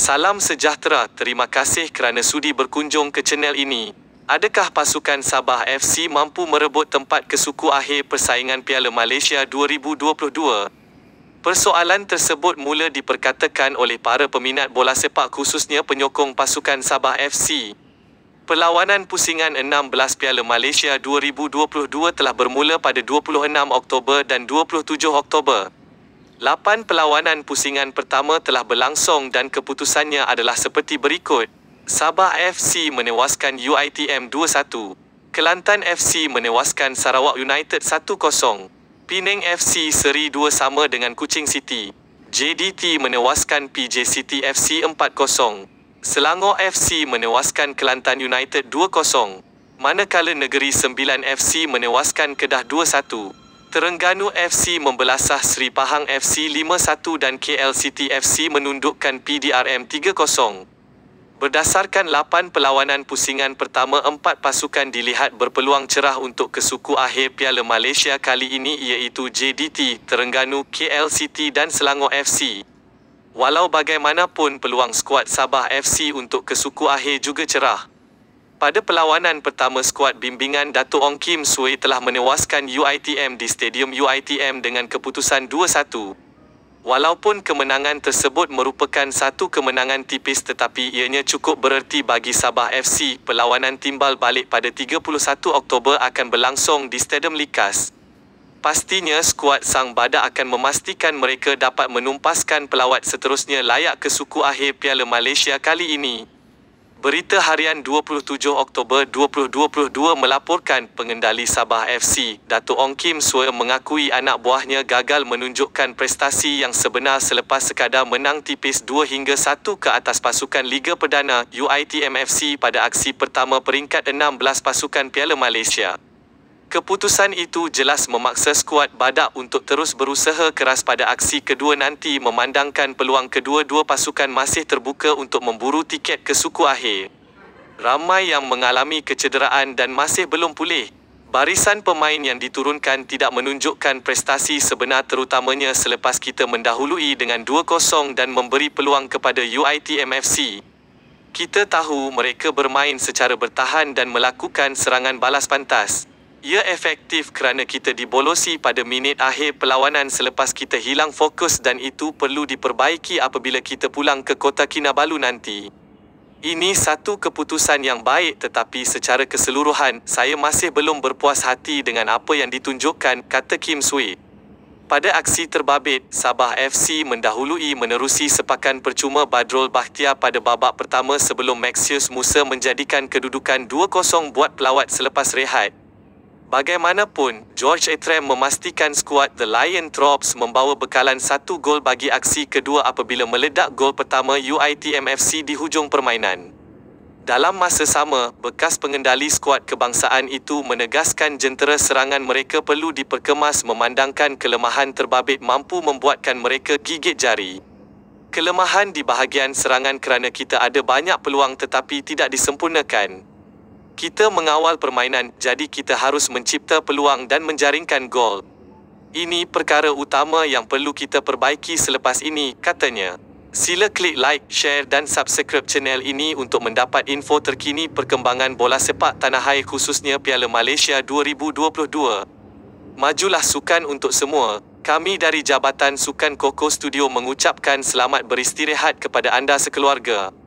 Salam sejahtera, terima kasih kerana sudi berkunjung ke channel ini. Adakah pasukan Sabah FC mampu merebut tempat ke suku akhir persaingan Piala Malaysia 2022? Persoalan tersebut mula diperkatakan oleh para peminat bola sepak khususnya penyokong pasukan Sabah FC. Perlawanan pusingan 16 Piala Malaysia 2022 telah bermula pada 26 Oktober dan 27 Oktober. Lapan perlawanan pusingan pertama telah berlangsung dan keputusannya adalah seperti berikut. Sabah FC menewaskan UITM 2-1. Kelantan FC menewaskan Sarawak United 1-0. Penang FC seri 2 sama dengan Kuching City. JDT menewaskan PJ City FC 4-0. Selangor FC menewaskan Kelantan United 2-0. Manakala Negeri Sembilan FC menewaskan Kedah 2-1. Terengganu FC membelasah Seri Pahang FC 5-1 dan KL City FC menundukkan PDRM 3-0. Berdasarkan 8 perlawanan pusingan pertama, empat pasukan dilihat berpeluang cerah untuk kesuku akhir Piala Malaysia kali ini iaitu JDT, Terengganu, KL City dan Selangor FC. Walau bagaimanapun peluang skuad Sabah FC untuk kesuku akhir juga cerah. Pada perlawanan pertama skuad bimbingan Dato' Ong Kim Sui telah menewaskan UITM di Stadium UITM dengan keputusan 2-1. Walaupun kemenangan tersebut merupakan satu kemenangan tipis tetapi ianya cukup bererti bagi Sabah FC, perlawanan timbal balik pada 31 Oktober akan berlangsung di Stadium Likas. Pastinya skuad Sang Bada akan memastikan mereka dapat menumpaskan pelawat seterusnya layak ke suku akhir Piala Malaysia kali ini. Berita harian 27 Oktober 2022 melaporkan pengendali Sabah FC, Dato' Ong Kim Sue mengakui anak buahnya gagal menunjukkan prestasi yang sebenar selepas sekadar menang tipis 2 hingga 1 ke atas pasukan Liga Perdana UITM FC pada aksi pertama peringkat 16 pasukan Piala Malaysia. Keputusan itu jelas memaksa skuad Badak untuk terus berusaha keras pada aksi kedua nanti memandangkan peluang kedua-dua pasukan masih terbuka untuk memburu tiket ke suku akhir. Ramai yang mengalami kecederaan dan masih belum pulih. Barisan pemain yang diturunkan tidak menunjukkan prestasi sebenar terutamanya selepas kita mendahului dengan 2-0 dan memberi peluang kepada UITMFC. Kita tahu mereka bermain secara bertahan dan melakukan serangan balas pantas. Ia efektif kerana kita dibolosi pada minit akhir perlawanan selepas kita hilang fokus dan itu perlu diperbaiki apabila kita pulang ke Kota Kinabalu nanti. Ini satu keputusan yang baik tetapi secara keseluruhan saya masih belum berpuas hati dengan apa yang ditunjukkan kata Kim Sui. Pada aksi terbabit, Sabah FC mendahului menerusi sepakan percuma Badrul Bahtia pada babak pertama sebelum Maxius Musa menjadikan kedudukan 2-0 buat pelawat selepas rehat. Bagaimanapun, George Etrem memastikan skuad The Lion Drops membawa bekalan satu gol bagi aksi kedua apabila meledak gol pertama UITMFC di hujung permainan. Dalam masa sama, bekas pengendali skuad kebangsaan itu menegaskan jentera serangan mereka perlu diperkemas memandangkan kelemahan terbabit mampu membuatkan mereka gigit jari. Kelemahan di bahagian serangan kerana kita ada banyak peluang tetapi tidak disempurnakan, kita mengawal permainan jadi kita harus mencipta peluang dan menjaringkan gol. Ini perkara utama yang perlu kita perbaiki selepas ini, katanya. Sila klik like, share dan subscribe channel ini untuk mendapat info terkini perkembangan bola sepak tanah air khususnya Piala Malaysia 2022. Majulah sukan untuk semua. Kami dari Jabatan Sukan Koko Studio mengucapkan selamat beristirahat kepada anda sekeluarga.